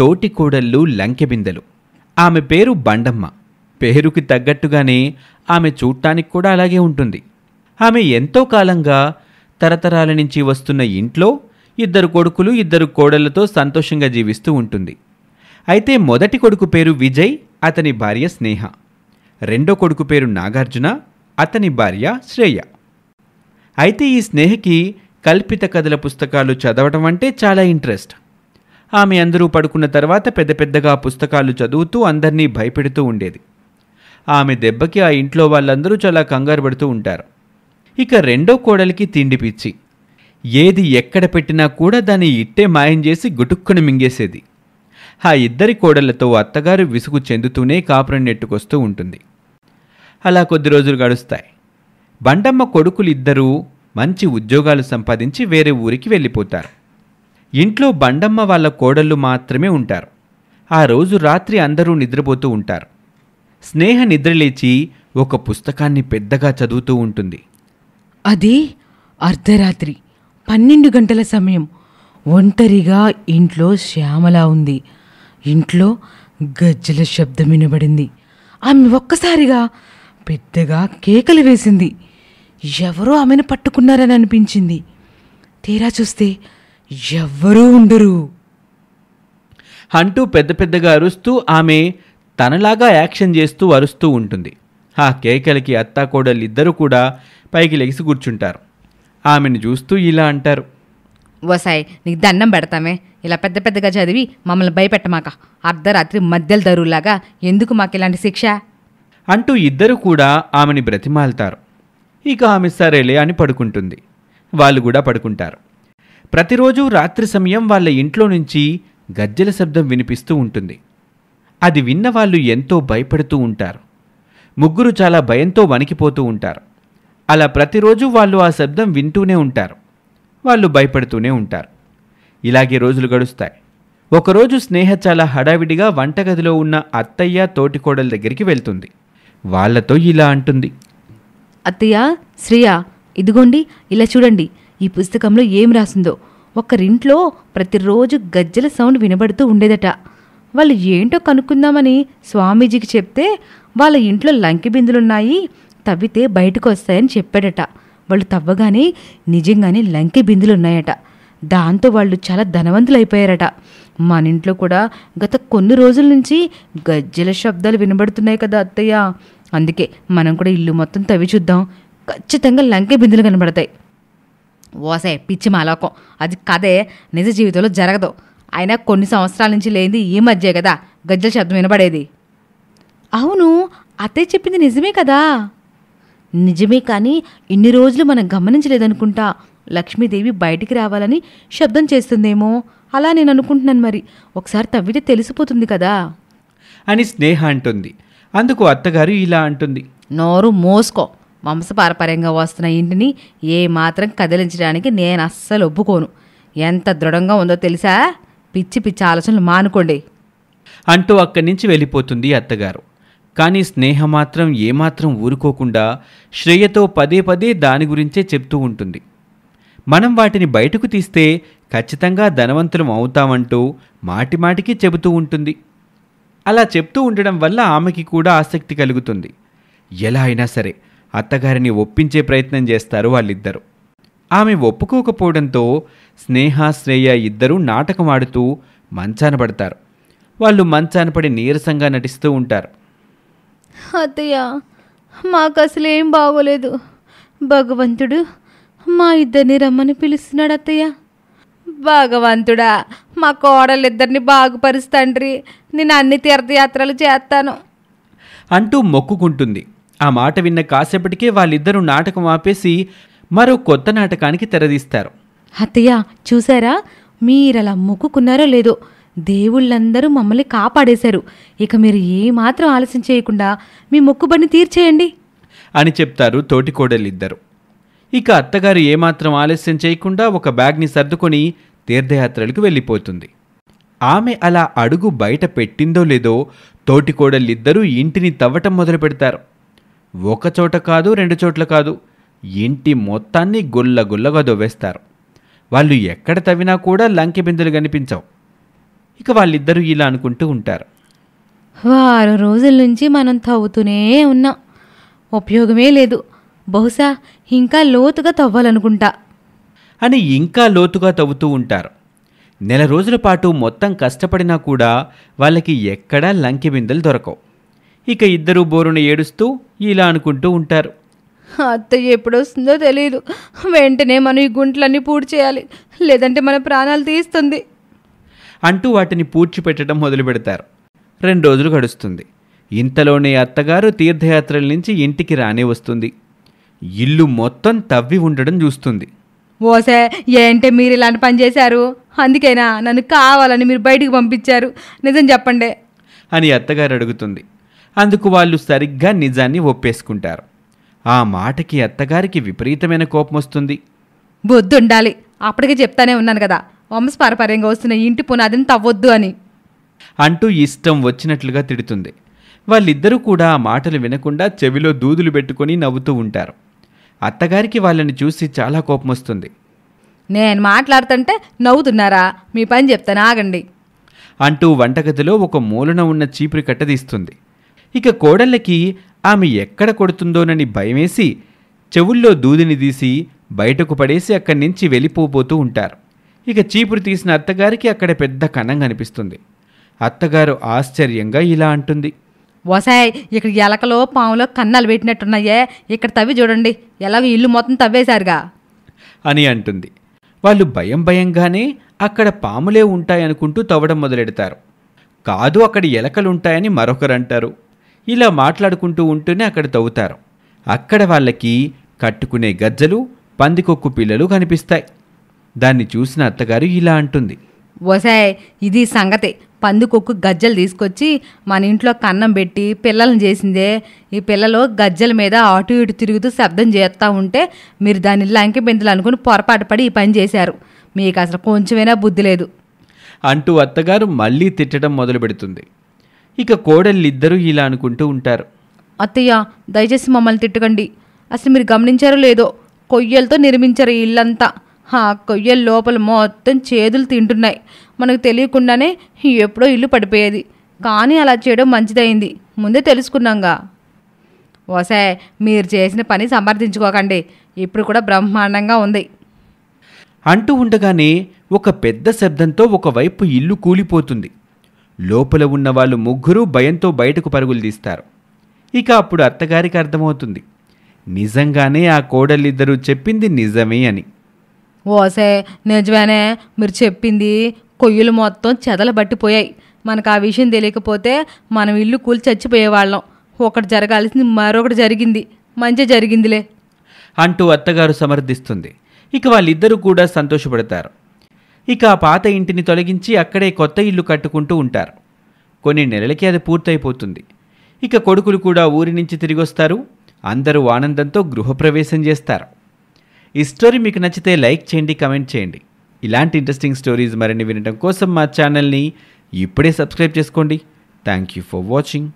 తోటి కోడళ్ళు లంకెబిందెలు ఆమె పేరు బండమ్మ పేరుకి తగ్గట్టుగానే ఆమె చూడటానికి కూడా అలాగే ఉంటుంది ఆమె ఎంతో కాలంగా తరతరాల నుంచి వస్తున్న ఇంట్లో ఇద్దరు కొడుకులు ఇద్దరు కోడళ్లతో సంతోషంగా జీవిస్తూ ఉంటుంది అయితే మొదటి కొడుకు పేరు విజయ్ అతని భార్య స్నేహ రెండో కొడుకు పేరు నాగార్జున అతని భార్య శ్రేయ అయితే ఈ స్నేహకి కల్పిత కథల పుస్తకాలు చదవటం అంటే చాలా ఇంట్రెస్ట్ ఆమె అందరూ పడుకున్న తర్వాత పెద్ద పెద్దగా పుస్తకాలు చదువుతూ అందరినీ భయపెడుతూ ఉండేది ఆమె దెబ్బకి ఆ ఇంట్లో వాళ్ళందరూ చాలా కంగారు పడుతూ ఉంటారు ఇక రెండో కోడలికి తిండి పిచ్చి ఏది ఎక్కడ పెట్టినా కూడా దాన్ని ఇట్టే మాయం చేసి గుటుక్కును మింగేసేది ఆ ఇద్దరి కోడళ్లతో అత్తగారు విసుగు చెందుతూనే కాపురం నెట్టుకొస్తూ ఉంటుంది అలా కొద్ది రోజులు గడుస్తాయి బండమ్మ కొడుకులిద్దరూ మంచి ఉద్యోగాలు సంపాదించి వేరే ఊరికి వెళ్ళిపోతారు ఇంట్లో బండమ్మ వాళ్ళ కోడళ్ళు మాత్రమే ఉంటారు ఆ రోజు రాత్రి అందరూ నిద్రపోతూ ఉంటారు స్నేహ నిద్రలేచి ఒక పుస్తకాన్ని పెద్దగా చదువుతూ ఉంటుంది అది అర్ధరాత్రి పన్నెండు గంటల సమయం ఒంటరిగా ఇంట్లో శ్యామలా ఉంది ఇంట్లో గజ్జల శబ్దం వినబడింది ఆమె ఒక్కసారిగా పెద్దగా కేకలు వేసింది ఎవరో ఆమెను పట్టుకున్నారని అనిపించింది తీరా చూస్తే ఎవ్వరూ ఉండరు అంటూ పెద్ద పెద్దగా అరుస్తూ ఆమె తనలాగా యాక్షన్ చేస్తూ అరుస్తూ ఉంటుంది ఆ కేకలకి అత్తాకోడలు ఇద్దరు కూడా పైకి లెగిసి కూర్చుంటారు ఆమెను చూస్తూ ఇలా అంటారు ఓసాయి నీకు దండం పెడతామే ఇలా పెద్ద పెద్దగా చదివి మమ్మల్ని భయపెట్టమాక అర్ధరాత్రి మధ్యలు దరువులాగా ఎందుకు మాకు ఇలాంటి శిక్ష అంటూ ఇద్దరు కూడా ఆమెని బ్రతిమాలుతారు ఇక ఆమె సరేలే అని పడుకుంటుంది వాళ్ళు కూడా పడుకుంటారు ప్రతిరోజు రాత్రి సమయం వాళ్ళ ఇంట్లో నుంచి గజ్జెల శబ్దం వినిపిస్తూ ఉంటుంది అది విన్న వాళ్ళు ఎంతో భయపడుతూ ఉంటారు ముగ్గురు చాలా భయంతో వణికిపోతూ ఉంటారు అలా ప్రతిరోజు వాళ్ళు ఆ శబ్దం వింటూనే ఉంటారు వాళ్ళు భయపడుతూనే ఉంటారు ఇలాగే రోజులు గడుస్తాయి ఒకరోజు స్నేహ చాలా హడావిడిగా వంటగదిలో ఉన్న అత్తయ్య తోటికోడల దగ్గరికి వెళ్తుంది వాళ్ళతో ఇలా అంటుంది అత్తయ్య శ్రేయ ఇదిగోండి ఇలా చూడండి ఈ పుస్తకంలో ఏం రాసిందో ఒకరింట్లో ప్రతిరోజు గజ్జల సౌండ్ వినబడుతూ ఉండేదట వాళ్ళు ఏంటో కనుక్కుందామని స్వామీజీకి చెప్తే వాళ్ళ ఇంట్లో లంకి బిందులున్నాయి తవ్వితే బయటకు వస్తాయని చెప్పాడట వాళ్ళు తవ్వగానే నిజంగానే లంకి బిందులున్నాయట దాంతో వాళ్ళు చాలా ధనవంతులైపోయారట మన ఇంట్లో కూడా గత కొన్ని రోజుల నుంచి గజ్జల శబ్దాలు వినబడుతున్నాయి కదా అత్తయ్య అందుకే మనం కూడా ఇల్లు మొత్తం తవ్వి చూద్దాం ఖచ్చితంగా లంకె బిందులు కనబడతాయి ఓసే పిచ్చి మాలోకం అది కదే నిజ జీవితంలో జరగదు అయినా కొన్ని సంవత్సరాల నుంచి లేనిది ఈ మధ్యే కదా గజ్జల శబ్దం వినబడేది అవును అత్తయ్య చెప్పింది నిజమే కదా నిజమే కానీ ఇన్ని రోజులు మనం గమనించలేదనుకుంటా లక్ష్మీదేవి బయటికి రావాలని శబ్దం చేస్తుందేమో అలా నేను అనుకుంటున్నాను మరి ఒకసారి తవ్వితే తెలిసిపోతుంది కదా అని స్నేహ అంటుంది అందుకు అత్తగారు ఇలా అంటుంది నోరు మోసుకో వంశపారపర్యంగా వస్తున్న ఇంటిని ఏమాత్రం కదిలించడానికి నేను అస్సలు ఒప్పుకోను ఎంత దృఢంగా ఉందో తెలుసా పిచ్చి పిచ్చి ఆలోచనలు మానుకోండి అంటూ అక్కడి నుంచి వెళ్ళిపోతుంది అత్తగారు కానీ స్నేహ మాత్రం ఏమాత్రం ఊరుకోకుండా శ్రేయతో పదే పదే దాని గురించే చెప్తూ ఉంటుంది మనం వాటిని బయటకు తీస్తే ఖచ్చితంగా ధనవంతులం అవుతామంటూ మాటిమాటికి చెబుతూ ఉంటుంది అలా చెప్తూ ఉండడం వల్ల ఆమెకి కూడా ఆసక్తి కలుగుతుంది ఎలా అయినా సరే అత్తగారిని ఒప్పించే ప్రయత్నం చేస్తారు వాళ్ళిద్దరు ఆమె ఒప్పుకోకపోవడంతో స్నేహ శ్రేయ ఇద్దరూ నాటకం ఆడుతూ మంచాన పడతారు వాళ్ళు మంచాన పడి నీరసంగా నటిస్తూ ఉంటారు అత్తయ్య మాకు అసలు ఏం బాగోలేదు భగవంతుడు మా ఇద్దరిని రమ్మని పిలుస్తున్నాడు అత్తయ్య భగవంతుడా మా కోడలిద్దరిని బాగుపరుస్తాండ్రి నేను అన్ని తీర్థయాత్రలు చేస్తాను అంటూ మొక్కుకుంటుంది ఆ మాట విన్న కాసేపటికే వాళ్ళిద్దరూ నాటకం ఆపేసి మరో కొత్త నాటకానికి తెరదీస్తారు అత్తయ్య చూసారా మీరలా మొక్కుకున్నారో లేదో దేవుళ్ళందరూ మమ్మల్ని కాపాడేశారు ఇక మీరు ఏమాత్రం ఆలస్యం చేయకుండా మీ మొక్కుబడిని తీర్చేయండి అని చెప్తారు తోటి కోడలిద్దరు ఇక అత్తగారు ఏమాత్రం ఆలస్యం చేయకుండా ఒక బ్యాగ్ని సర్దుకొని తీర్థయాత్రలకు వెళ్ళిపోతుంది ఆమె అలా అడుగు బయట పెట్టిందో లేదో తోటి కోడలిద్దరూ ఇంటిని తవ్వటం మొదలు పెడతారు ఒకచోట కాదు రెండు చోట్ల కాదు ఇంటి మొత్తాన్ని గుల్ల గుల్లగా దొవ్వేస్తారు వాళ్ళు ఎక్కడ తవ్వినా కూడా లంకె బిందులు కనిపించవు ఇక వాళ్ళిద్దరూ ఇలా అనుకుంటూ ఉంటారు వారం రోజుల నుంచి మనం తవ్వుతూనే ఉన్నాం ఉపయోగమే లేదు బహుశా ఇంకా లోతుగా తవ్వాలనుకుంటా అని ఇంకా లోతుగా తవ్వుతూ ఉంటారు నెల రోజుల పాటు మొత్తం కష్టపడినా కూడా వాళ్ళకి ఎక్కడా లంకె బిందెలు దొరకవు ఇక ఇద్దరూ బోరున ఏడుస్తూ ఇలా అనుకుంటూ ఉంటారు అత్త ఎప్పుడొస్తుందో తెలియదు వెంటనే మనం ఈ గుంట్లన్నీ పూడ్ చేయాలి లేదంటే మన ప్రాణాలు తీస్తుంది అంటూ వాటిని పూడ్చిపెట్టడం మొదలు పెడతారు రెండు రోజులు గడుస్తుంది ఇంతలోనే అత్తగారు తీర్థయాత్రల నుంచి ఇంటికి రానే వస్తుంది ఇల్లు మొత్తం తవ్వి ఉండడం చూస్తుంది ఓసే ఏంటే మీరు ఇలాంటి పని చేశారు అందుకేనా నన్ను కావాలని మీరు బయటికి పంపించారు నిజం చెప్పండి అని అత్తగారు అడుగుతుంది అందుకు వాళ్ళు సరిగ్గా నిజాన్ని ఒప్పేసుకుంటారు ఆ మాటకి అత్తగారికి విపరీతమైన కోపం వస్తుంది బొద్దుండాలి అప్పటికే చెప్తానే ఉన్నాను కదా వంశపారపర్యంగా వస్తున్న ఇంటి పునాదిని తవ్వొద్దు అని అంటూ ఇష్టం వచ్చినట్లుగా తిడుతుంది వాళ్ళిద్దరూ కూడా ఆ మాటలు వినకుండా చెవిలో దూదులు పెట్టుకొని నవ్వుతూ ఉంటారు అత్తగారికి వాళ్ళని చూసి చాలా కోపం వస్తుంది నేను మాట్లాడుతుంటే నవ్వుతున్నారా మీ పని చెప్తాను ఆగండి అంటూ వంటగదిలో ఒక మూలన ఉన్న చీపురి కట్టదీస్తుంది ఇక కోడళ్ళకి ఆమె ఎక్కడ కొడుతుందోనని భయమేసి చెవుల్లో దూదిని తీసి బయటకు పడేసి అక్కడి నుంచి వెళ్ళిపోబోతూ ఉంటారు ఇక చీపురు తీసిన అత్తగారికి అక్కడ పెద్ద కణం కనిపిస్తుంది అత్తగారు ఆశ్చర్యంగా ఇలా అంటుంది వసాయ్ ఇక్కడ ఎలకలో పాములో కన్నాలు పెట్టినట్టున్నాయే ఇక్కడ తవ్వి చూడండి ఎలాగో ఇల్లు మొత్తం తవ్వేశారుగా అని అంటుంది వాళ్ళు భయం భయంగానే అక్కడ పాములే ఉంటాయనుకుంటూ తవ్వడం మొదలెడతారు కాదు అక్కడ ఎలకలుంటాయని మరొకరు అంటారు ఇలా మాట్లాడుకుంటూ ఉంటూనే అక్కడ తవ్వుతారు అక్కడ వాళ్ళకి కట్టుకునే గజ్జలు పందికొక్కు పిల్లలు కనిపిస్తాయి దాన్ని చూసిన అత్తగారు ఇలా అంటుంది ఓసాయ్ ఇది సంగతే పందికొక్కు గజ్జలు తీసుకొచ్చి మన ఇంట్లో కన్నం పెట్టి పిల్లలను చేసిందే ఈ పిల్లలు గజ్జల మీద అటు ఇటు తిరుగుతూ శబ్దం చేస్తూ ఉంటే మీరు దాని లంకి బెందులు అనుకుని పొరపాటు పడి ఈ పని చేశారు మీకు అసలు కొంచెమైనా బుద్ధి లేదు అంటూ అత్తగారు మళ్ళీ తిట్టడం మొదలు పెడుతుంది ఇక కోడళ్ళిద్దరూ ఇలా అనుకుంటూ ఉంటారు అత్తయ్య దయచేసి మమ్మల్ని తిట్టకండి అసలు మీరు గమనించారో లేదో కొయ్యలతో నిర్మించారు ఇల్లంతా హా కొయ్యల లోపల మొత్తం చేదులు తింటున్నాయి మనకు తెలియకుండానే ఎప్పుడో ఇల్లు పడిపోయేది కానీ అలా చేయడం మంచిదైంది ముందే తెలుసుకున్నాంగా ఓసే మీరు చేసిన పని సమర్థించుకోకండి ఇప్పుడు కూడా బ్రహ్మాండంగా ఉంది అంటూ ఉండగానే ఒక పెద్ద శబ్దంతో ఒకవైపు ఇల్లు కూలిపోతుంది లోపల ఉన్న వాళ్ళు ముగ్గురూ భయంతో బయటకు పరుగులు తీస్తారు ఇక అప్పుడు అత్తగారికి అర్థమవుతుంది నిజంగానే ఆ కోడలిద్దరూ చెప్పింది నిజమే అని ఓసే నిజమేనే మీరు చెప్పింది కొయ్యలు మొత్తం చెదలు పట్టిపోయాయి మనకు ఆ విషయం తెలియకపోతే మనం ఇల్లు కూలి చచ్చిపోయేవాళ్ళం ఒకటి జరగాల్సింది మరొకటి జరిగింది మంచి జరిగిందిలే అంటూ అత్తగారు సమర్థిస్తుంది ఇక వాళ్ళిద్దరూ కూడా సంతోషపడతారు ఇక ఆ పాత ఇంటిని తొలగించి అక్కడే కొత్త ఇల్లు కట్టుకుంటూ ఉంటారు కొన్ని నెలలకి అది పూర్తయిపోతుంది ఇక కొడుకులు కూడా ఊరి నుంచి తిరిగొస్తారు అందరూ ఆనందంతో గృహప్రవేశం చేస్తారు ఈ స్టోరీ మీకు నచ్చితే లైక్ చేయండి కమెంట్ చేయండి ఇలాంటి ఇంట్రెస్టింగ్ స్టోరీస్ మరిన్ని వినడం కోసం మా ఛానల్ని ఇప్పుడే సబ్స్క్రైబ్ చేసుకోండి థ్యాంక్ యూ ఫర్ వాచింగ్